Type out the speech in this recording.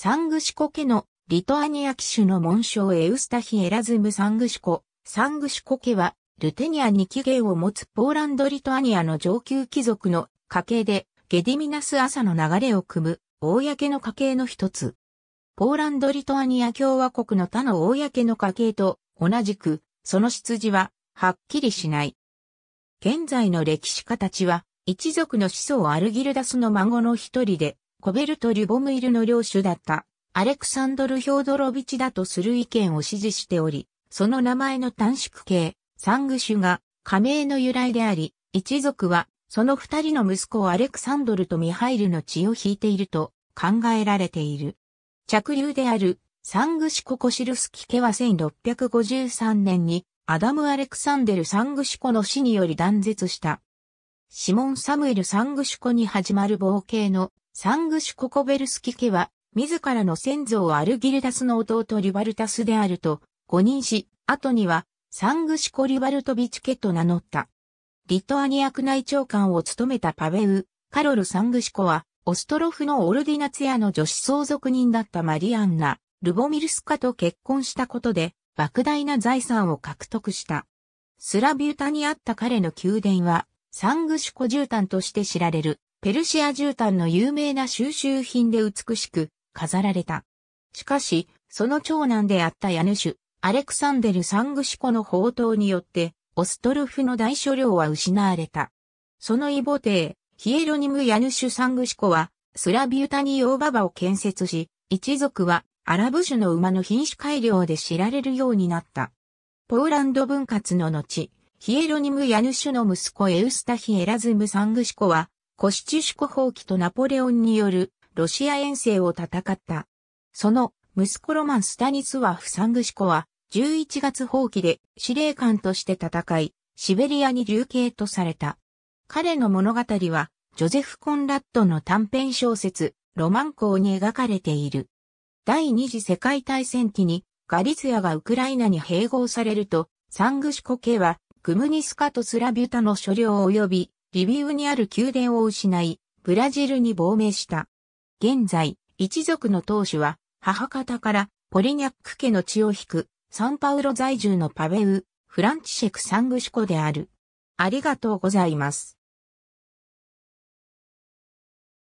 サングシコ家のリトアニア騎手の紋章エウスタヒ・エラズム・サングシコ。サングシコ家は、ルテニアに起源を持つポーランド・リトアニアの上級貴族の家系で、ゲディミナス朝の流れを組む、公の家系の一つ。ポーランド・リトアニア共和国の他の公の家系と同じく、その出自は、はっきりしない。現在の歴史家たちは、一族の子孫アルギルダスの孫の一人で、コベルト・リュボムイルの領主だったアレクサンドル・ヒョードロビチだとする意見を支持しており、その名前の短縮形、サングシュが加盟の由来であり、一族はその二人の息子をアレクサンドルとミハイルの血を引いていると考えられている。着流であるサングシュココシルスキ家は1653年にアダム・アレクサンデル・サングシュコの死により断絶した。シモン・サムエル・サングシュコに始まる冒険のサングシュ・ココベルスキ家は、自らの先祖をアルギルダスの弟リバルタスであると、誤認し、後には、サングシュ・コ・リバルトビチケと名乗った。リトアニア宮内長官を務めたパベウ、カロル・サングシュコは、オストロフのオルディナツヤの女子相続人だったマリアンナ、ルボミルスカと結婚したことで、莫大な財産を獲得した。スラビュタにあった彼の宮殿は、サングシュコ絨毯として知られる。ペルシア絨毯の有名な収集品で美しく飾られた。しかし、その長男であった家主、アレクサンデル・サングシコの宝刀によって、オストルフの大所領は失われた。その異母帝、ヒエロニム・ヤヌシュ・サングシコは、スラビュタニオーババを建設し、一族はアラブ種の馬の品種改良で知られるようになった。ポーランド分割の後、ヒエロニム・ヤヌシュの息子エウスタヒ・エラズム・サングシコは、コシチュシコ放棄とナポレオンによるロシア遠征を戦った。その息子ロマン・スタニスワフ・サングシコは11月放棄で司令官として戦い、シベリアに流刑とされた。彼の物語はジョゼフ・コンラッドの短編小説ロマン校に描かれている。第二次世界大戦期にガリツヤがウクライナに併合されると、サングシコ家はグムニスカとスラビュタの所領及びリビウにある宮殿を失い、ブラジルに亡命した。現在、一族の当主は、母方からポリニャック家の血を引く、サンパウロ在住のパベウ、フランチシェク・サングシコである。ありがとうございます。